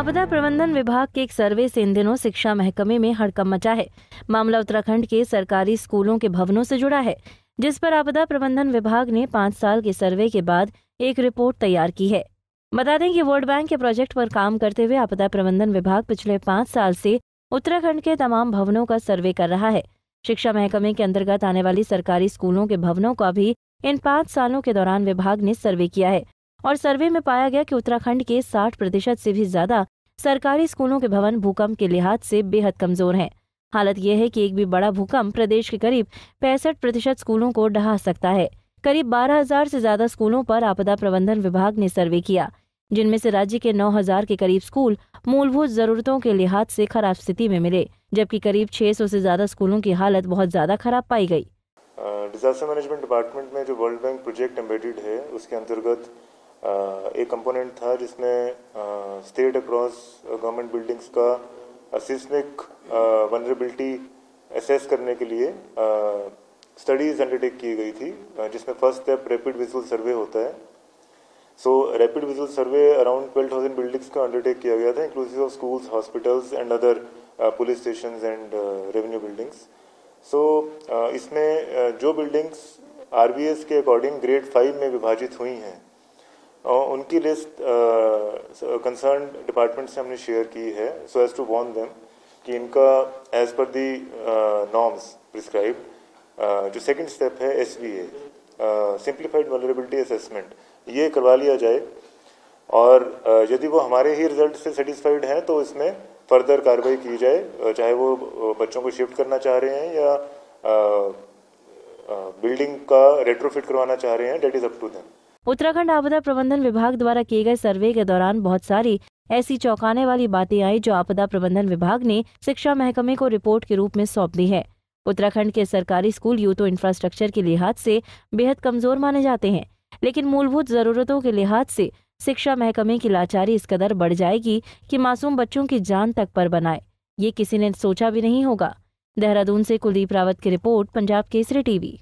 आपदा प्रबंधन विभाग के एक सर्वे से इन दिनों शिक्षा महकमे में हड़कम मचा है मामला उत्तराखंड के सरकारी स्कूलों के भवनों से जुड़ा है जिस पर आपदा प्रबंधन विभाग ने पाँच साल के सर्वे के बाद एक रिपोर्ट तैयार की है बता दें कि वोट बैंक के प्रोजेक्ट पर काम करते हुए आपदा प्रबंधन विभाग पिछले पाँच साल से उत्तराखंड के तमाम भवनों का सर्वे कर रहा है शिक्षा महकमे के अंतर्गत आने वाली सरकारी स्कूलों के भवनों का भी इन पाँच सालों के दौरान विभाग ने सर्वे किया है और सर्वे में पाया गया कि उत्तराखंड के 60 प्रतिशत से भी ज्यादा सरकारी स्कूलों के भवन भूकंप के लिहाज से बेहद कमजोर हैं हालत यह है कि एक भी बड़ा भूकंप प्रदेश के करीब पैंसठ प्रतिशत स्कूलों को ढहा सकता है करीब 12,000 से ज्यादा स्कूलों पर आपदा प्रबंधन विभाग ने सर्वे किया जिनमें से राज्य के 9,000 के करीब स्कूल मूलभूत जरूरतों के लिहाज से खराब स्थिति में मिले जबकि करीब 600 से ज्यादा स्कूलों की हालत बहुत ज्यादा खराब पाई गई डिजास्टर मैनेजमेंट डिपार्टमेंट में जो वर्ल्ड बैंक प्रोजेक्ट एम्बेडेड है उसके अंतर्गत एक कंपोनेंट था जिसमें स्टेट अक्रॉस गवर्नमेंट बिल्डिंग्स का सिस्मिक वनरेबिलिटी एसेस करने के लिए स्टडीज़ अंडरटेक की गई थी जिसमें first step rapid visual survey होता है so rapid visual survey around twelve thousand buildings का अंडरटेक किया गया था inclusive of schools hospitals and other police station and revenue buildings so इसमें uh, जो बिल्डिंग्स आर के अकॉर्डिंग ग्रेड फाइव में विभाजित हुई हैं और उनकी लिस्ट कंसर्न डिपार्टमेंट से हमने शेयर की है so as to warn them कि इनका as per the norms prescribe जो सेकंड स्टेप है S B A simplified vulnerability assessment ये करवा लिया जाए और uh, यदि वो हमारे ही रिजल्ट से सेटिस्फाइड हैं तो इसमें फर्दर कार्रवाई की जाए uh, चाहे वो uh, बच्चों को शिफ्ट करना चाह रहे हैं या बिल्डिंग का रेट्रोफिट करवाना चाह रहे हैं that is up to them Uttarakhand आपदा प्रबंधन विभाग द्वारा किए गए सर्वे के दौरान बहुत सारी ऐसी चौंकाने वाली बातें आई जो आपदा प्रबंधन विभाग ने शिक्षा महकमे को रिपोर्ट के रूप में सौंप दी है उत्तराखंड के सरकारी स्कूल यू तो इंफ्रास्ट्रक्चर के लिहाज से बेहद कमजोर माने जाते हैं लेकिन मूलभूत जरूरतों के लिहाज से शिक्षा महकमे की लाचारी इस कदर बढ़ जाएगी कि मासूम बच्चों की जान तक पर बनाए ये किसी ने सोचा भी नहीं होगा देहरादून से कुलदीप रावत की रिपोर्ट पंजाब केसरी टीवी